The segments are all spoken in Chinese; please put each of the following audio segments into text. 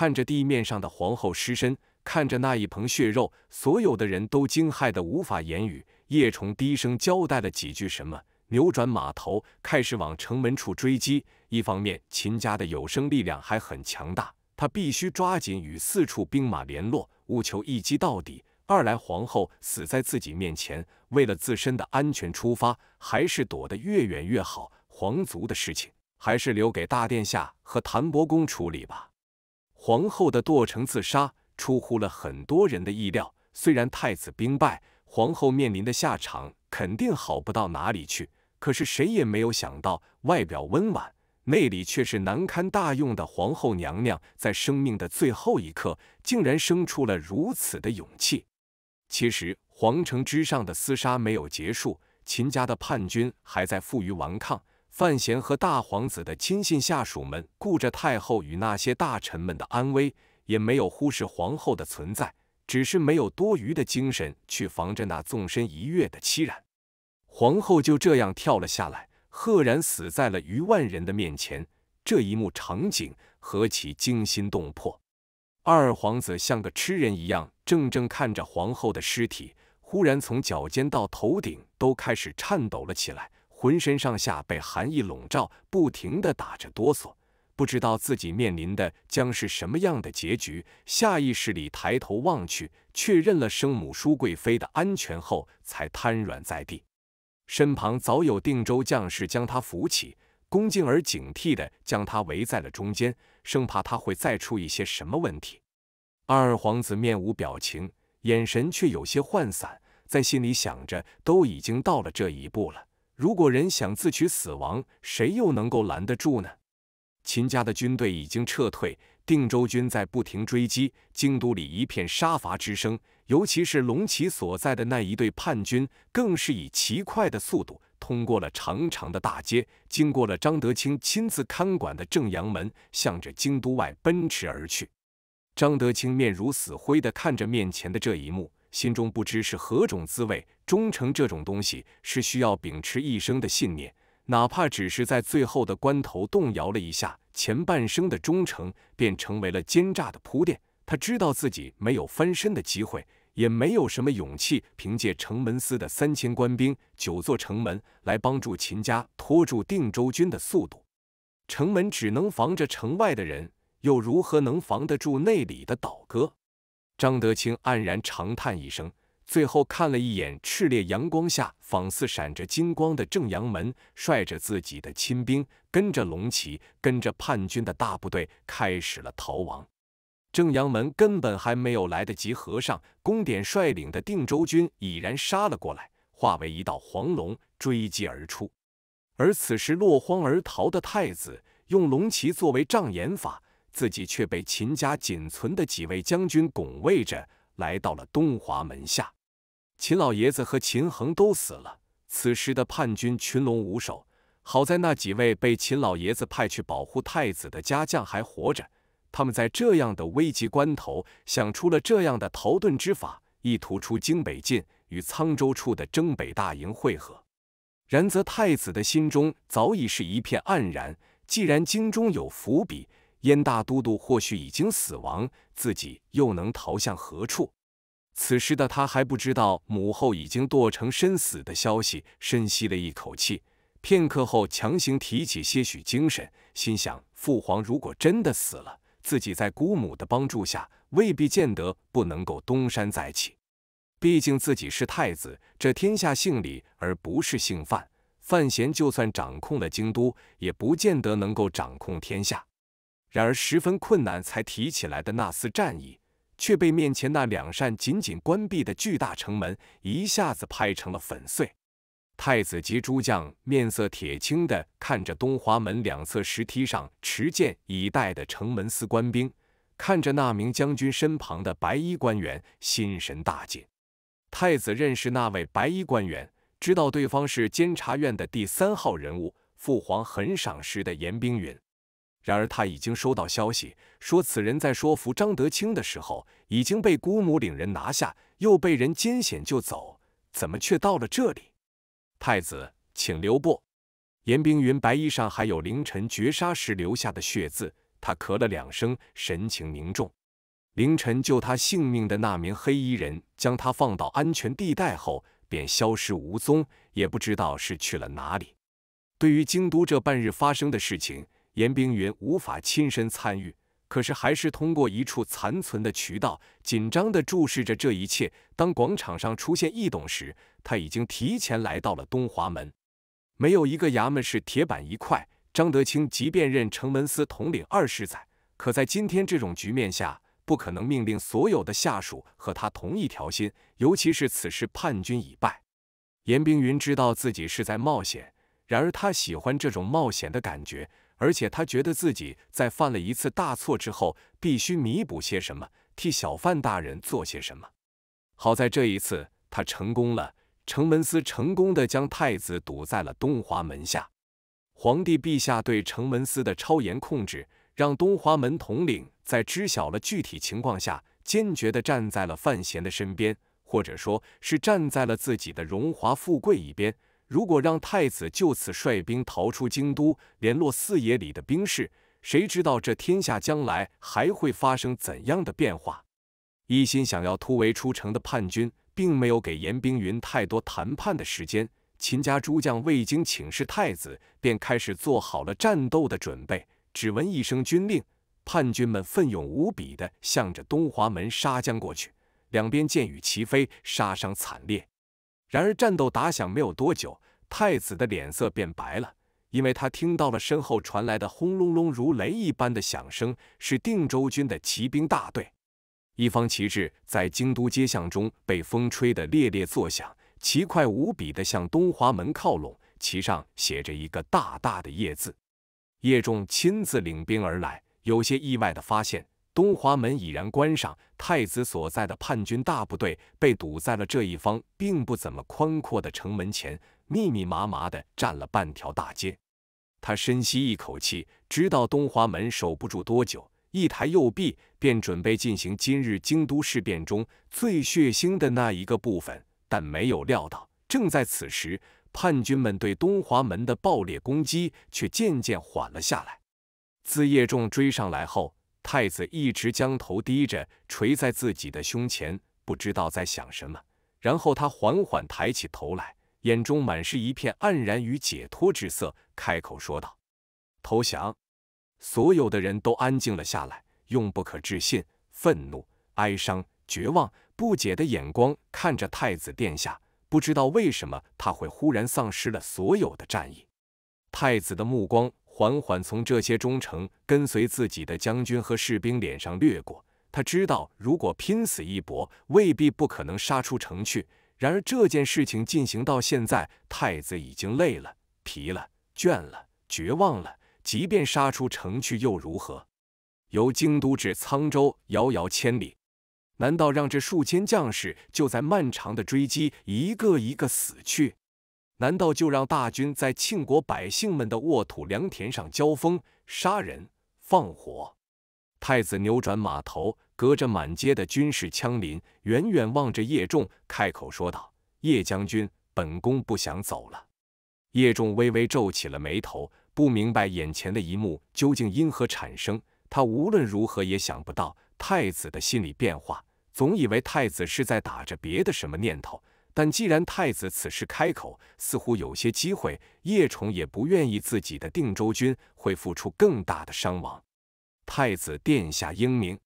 看着地面上的皇后尸身，看着那一捧血肉，所有的人都惊骇的无法言语。叶重低声交代了几句什么，扭转马头，开始往城门处追击。一方面，秦家的有生力量还很强大，他必须抓紧与四处兵马联络，务求一击到底；二来，皇后死在自己面前，为了自身的安全出发，还是躲得越远越好。皇族的事情，还是留给大殿下和谭伯公处理吧。皇后的堕城自杀出乎了很多人的意料。虽然太子兵败，皇后面临的下场肯定好不到哪里去，可是谁也没有想到，外表温婉、内里却是难堪大用的皇后娘娘，在生命的最后一刻，竟然生出了如此的勇气。其实，皇城之上的厮杀没有结束，秦家的叛军还在负隅顽抗。范闲和大皇子的亲信下属们顾着太后与那些大臣们的安危，也没有忽视皇后的存在，只是没有多余的精神去防着那纵身一跃的凄然。皇后就这样跳了下来，赫然死在了余万人的面前。这一幕场景何其惊心动魄！二皇子像个痴人一样，怔怔看着皇后的尸体，忽然从脚尖到头顶都开始颤抖了起来。浑身上下被寒意笼罩，不停地打着哆嗦，不知道自己面临的将是什么样的结局。下意识里抬头望去，确认了生母淑贵妃的安全后，才瘫软在地。身旁早有定州将士将他扶起，恭敬而警惕地将他围在了中间，生怕他会再出一些什么问题。二皇子面无表情，眼神却有些涣散，在心里想着：都已经到了这一步了。如果人想自取死亡，谁又能够拦得住呢？秦家的军队已经撤退，定州军在不停追击，京都里一片杀伐之声。尤其是龙骑所在的那一队叛军，更是以奇快的速度通过了长长的大街，经过了张德清亲自看管的正阳门，向着京都外奔驰而去。张德清面如死灰地看着面前的这一幕。心中不知是何种滋味。忠诚这种东西是需要秉持一生的信念，哪怕只是在最后的关头动摇了一下，前半生的忠诚便成为了奸诈的铺垫。他知道自己没有翻身的机会，也没有什么勇气，凭借城门司的三千官兵、九座城门来帮助秦家拖住定州军的速度。城门只能防着城外的人，又如何能防得住内里的倒戈？张德清黯然长叹一声，最后看了一眼炽烈阳光下仿似闪着金光的正阳门，率着自己的亲兵，跟着龙旗，跟着叛军的大部队开始了逃亡。正阳门根本还没有来得及合上，宫典率领的定州军已然杀了过来，化为一道黄龙追击而出。而此时落荒而逃的太子，用龙旗作为障眼法。自己却被秦家仅存的几位将军拱卫着，来到了东华门下。秦老爷子和秦恒都死了，此时的叛军群龙无首。好在那几位被秦老爷子派去保护太子的家将还活着，他们在这样的危急关头想出了这样的逃遁之法，意图出京北进，与沧州处的征北大营会合。然则太子的心中早已是一片黯然。既然京中有伏笔。燕大都督或许已经死亡，自己又能逃向何处？此时的他还不知道母后已经堕成身死的消息，深吸了一口气，片刻后强行提起些许精神，心想：父皇如果真的死了，自己在姑母的帮助下，未必见得不能够东山再起。毕竟自己是太子，这天下姓李而不是姓范。范闲就算掌控了京都，也不见得能够掌控天下。然而，十分困难才提起来的那丝战意，却被面前那两扇紧紧关闭的巨大城门一下子拍成了粉碎。太子及诸将面色铁青地看着东华门两侧石梯上持剑以待的城门司官兵，看着那名将军身旁的白衣官员，心神大惊。太子认识那位白衣官员，知道对方是监察院的第三号人物，父皇很赏识的严冰云。然而他已经收到消息，说此人在说服张德清的时候已经被姑母领人拿下，又被人艰险救走，怎么却到了这里？太子，请留步。严冰云白衣上还有凌晨绝杀时留下的血渍，他咳了两声，神情凝重。凌晨救他性命的那名黑衣人将他放到安全地带后，便消失无踪，也不知道是去了哪里。对于京都这半日发生的事情，严冰云无法亲身参与，可是还是通过一处残存的渠道，紧张地注视着这一切。当广场上出现异动时，他已经提前来到了东华门。没有一个衙门是铁板一块。张德清即便任城门司统领二十载，可在今天这种局面下，不可能命令所有的下属和他同一条心。尤其是此时叛军已败，严冰云知道自己是在冒险，然而他喜欢这种冒险的感觉。而且他觉得自己在犯了一次大错之后，必须弥补些什么，替小范大人做些什么。好在这一次他成功了，程门思成功的将太子堵在了东华门下。皇帝陛下对程门思的超严控制，让东华门统领在知晓了具体情况下，坚决的站在了范闲的身边，或者说，是站在了自己的荣华富贵一边。如果让太子就此率兵逃出京都，联络四野里的兵士，谁知道这天下将来还会发生怎样的变化？一心想要突围出城的叛军，并没有给严冰云太多谈判的时间。秦家诸将未经请示太子，便开始做好了战斗的准备。只闻一声军令，叛军们奋勇无比地向着东华门杀将过去，两边箭雨齐飞，杀伤惨烈。然而，战斗打响没有多久，太子的脸色变白了，因为他听到了身后传来的轰隆隆如雷一般的响声，是定州军的骑兵大队。一方旗帜在京都街巷中被风吹得猎猎作响，奇快无比地向东华门靠拢，旗上写着一个大大的“叶”字。叶重亲自领兵而来，有些意外地发现。东华门已然关上，太子所在的叛军大部队被堵在了这一方并不怎么宽阔的城门前，密密麻麻地占了半条大街。他深吸一口气，知道东华门守不住多久，一抬右臂，便准备进行今日京都事变中最血腥的那一个部分。但没有料到，正在此时，叛军们对东华门的暴烈攻击却渐渐缓了下来。自叶重追上来后。太子一直将头低着，垂在自己的胸前，不知道在想什么。然后他缓缓抬起头来，眼中满是一片黯然与解脱之色，开口说道：“投降。”所有的人都安静了下来，用不可置信、愤怒、哀伤、绝望、不解的眼光看着太子殿下，不知道为什么他会忽然丧失了所有的战意。太子的目光。缓缓从这些忠诚跟随自己的将军和士兵脸上掠过，他知道，如果拼死一搏，未必不可能杀出城去。然而这件事情进行到现在，太子已经累了、疲了、倦了、绝望了。即便杀出城去又如何？由京都至沧州，遥遥千里，难道让这数千将士就在漫长的追击，一个一个死去？难道就让大军在庆国百姓们的沃土良田上交锋、杀人、放火？太子扭转马头，隔着满街的军事枪林，远远望着叶仲，开口说道：“叶将军，本宫不想走了。”叶仲微微皱起了眉头，不明白眼前的一幕究竟因何产生。他无论如何也想不到太子的心理变化，总以为太子是在打着别的什么念头。但既然太子此时开口，似乎有些机会，叶崇也不愿意自己的定州军会付出更大的伤亡。太子殿下英明。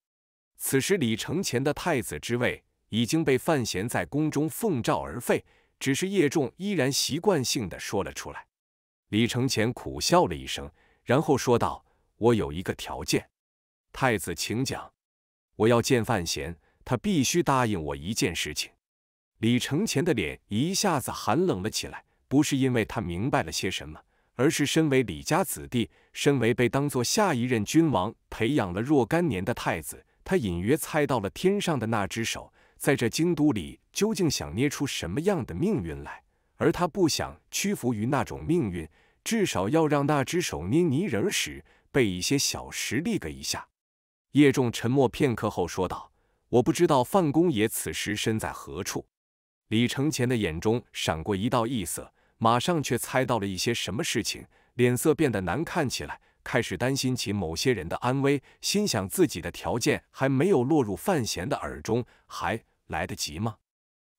此时李承乾的太子之位已经被范闲在宫中奉诏而废，只是叶重依然习惯性的说了出来。李承乾苦笑了一声，然后说道：“我有一个条件，太子请讲。我要见范闲，他必须答应我一件事情。”李承前的脸一下子寒冷了起来，不是因为他明白了些什么，而是身为李家子弟，身为被当做下一任君王培养了若干年的太子，他隐约猜到了天上的那只手在这京都里究竟想捏出什么样的命运来，而他不想屈服于那种命运，至少要让那只手捏泥人时被一些小实力给一下。叶重沉默片刻后说道：“我不知道范公爷此时身在何处。”李承前的眼中闪过一道异色，马上却猜到了一些什么事情，脸色变得难看起来，开始担心起某些人的安危，心想自己的条件还没有落入范闲的耳中，还来得及吗？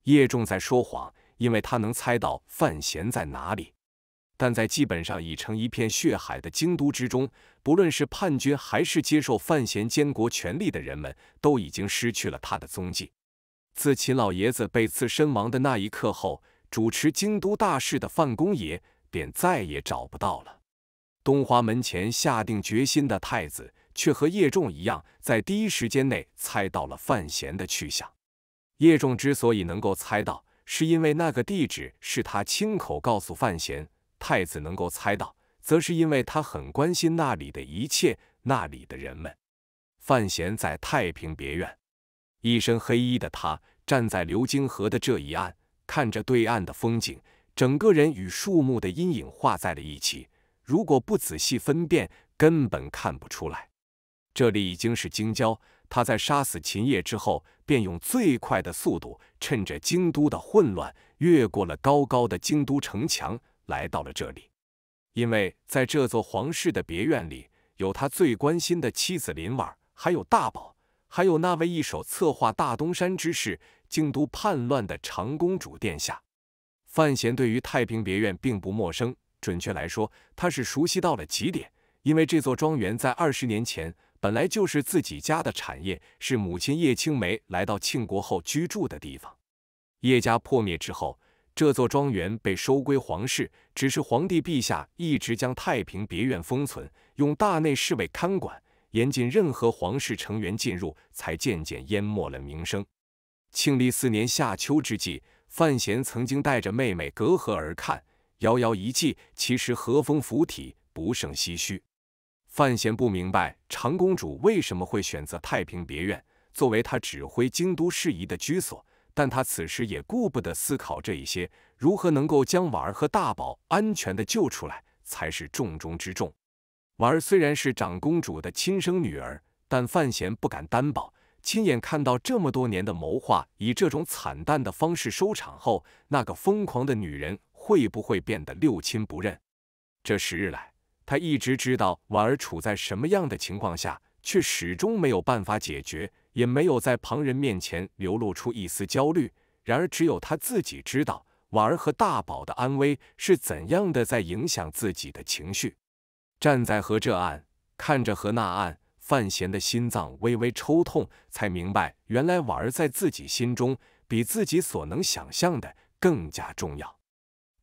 叶重在说谎，因为他能猜到范闲在哪里，但在基本上已成一片血海的京都之中，不论是叛军还是接受范闲监国权力的人们，都已经失去了他的踪迹。自秦老爷子被刺身亡的那一刻后，主持京都大事的范公爷便再也找不到了。东华门前下定决心的太子，却和叶重一样，在第一时间内猜到了范闲的去向。叶重之所以能够猜到，是因为那个地址是他亲口告诉范闲。太子能够猜到，则是因为他很关心那里的一切，那里的人们。范闲在太平别院。一身黑衣的他站在流经河的这一岸，看着对岸的风景，整个人与树木的阴影画在了一起。如果不仔细分辨，根本看不出来。这里已经是京郊。他在杀死秦叶之后，便用最快的速度，趁着京都的混乱，越过了高高的京都城墙，来到了这里。因为在这座皇室的别院里，有他最关心的妻子林婉，还有大宝。还有那位一手策划大东山之事、京都叛乱的长公主殿下，范闲对于太平别院并不陌生，准确来说，他是熟悉到了极点。因为这座庄园在二十年前本来就是自己家的产业，是母亲叶青梅来到庆国后居住的地方。叶家破灭之后，这座庄园被收归皇室，只是皇帝陛下一直将太平别院封存，用大内侍卫看管。严禁任何皇室成员进入，才渐渐淹没了名声。庆历四年夏秋之际，范闲曾经带着妹妹隔河而看，遥遥一记，其实和风拂体，不胜唏嘘。范闲不明白长公主为什么会选择太平别院作为他指挥京都事宜的居所，但他此时也顾不得思考这一些，如何能够将婉儿和大宝安全的救出来，才是重中之重。婉儿虽然是长公主的亲生女儿，但范闲不敢担保。亲眼看到这么多年的谋划以这种惨淡的方式收场后，那个疯狂的女人会不会变得六亲不认？这十日来，他一直知道婉儿处在什么样的情况下，却始终没有办法解决，也没有在旁人面前流露出一丝焦虑。然而，只有他自己知道，婉儿和大宝的安危是怎样的，在影响自己的情绪。站在河这岸，看着河那岸，范闲的心脏微微抽痛，才明白原来婉儿在自己心中比自己所能想象的更加重要。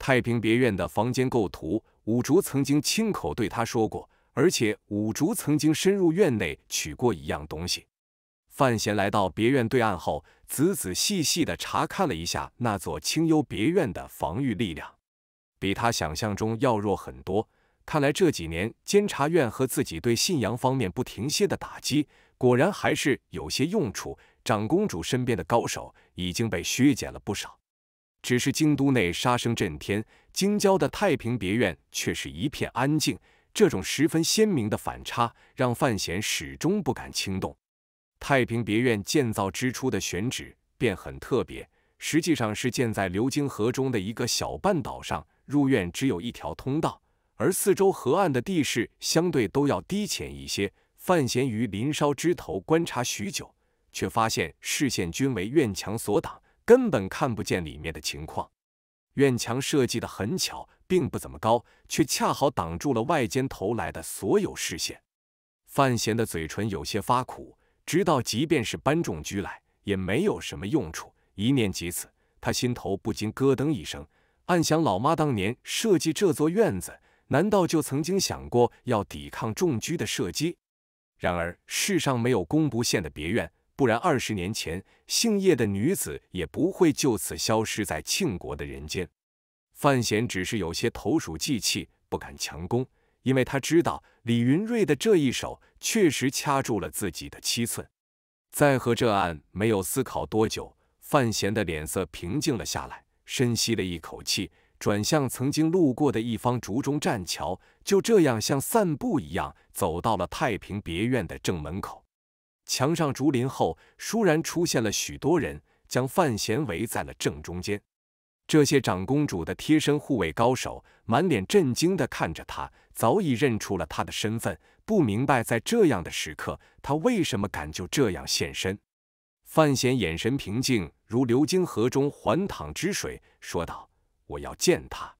太平别院的房间构图，五竹曾经亲口对他说过，而且五竹曾经深入院内取过一样东西。范闲来到别院对岸后，仔仔细细地查看了一下那座清幽别院的防御力量，比他想象中要弱很多。看来这几年监察院和自己对信阳方面不停歇的打击，果然还是有些用处。长公主身边的高手已经被削减了不少。只是京都内杀声震天，京郊的太平别院却是一片安静。这种十分鲜明的反差，让范闲始终不敢轻动。太平别院建造之初的选址便很特别，实际上是建在流经河中的一个小半岛上，入院只有一条通道。而四周河岸的地势相对都要低浅一些。范闲于林梢枝头观察许久，却发现视线均为院墙所挡，根本看不见里面的情况。院墙设计得很巧，并不怎么高，却恰好挡住了外间投来的所有视线。范闲的嘴唇有些发苦，知道即便是搬种居来也没有什么用处。一念及此，他心头不禁咯噔一声，暗想：老妈当年设计这座院子。难道就曾经想过要抵抗重狙的射击？然而世上没有攻不陷的别院，不然二十年前姓叶的女子也不会就此消失在庆国的人间。范闲只是有些投鼠忌器，不敢强攻，因为他知道李云睿的这一手确实掐住了自己的七寸。在和这案没有思考多久，范闲的脸色平静了下来，深吸了一口气。转向曾经路过的一方竹中栈桥，就这样像散步一样走到了太平别院的正门口。墙上竹林后倏然出现了许多人，将范闲围在了正中间。这些长公主的贴身护卫高手满脸震惊地看着他，早已认出了他的身份，不明白在这样的时刻他为什么敢就这样现身。范闲眼神平静，如流经河中缓淌之水，说道。我要见他。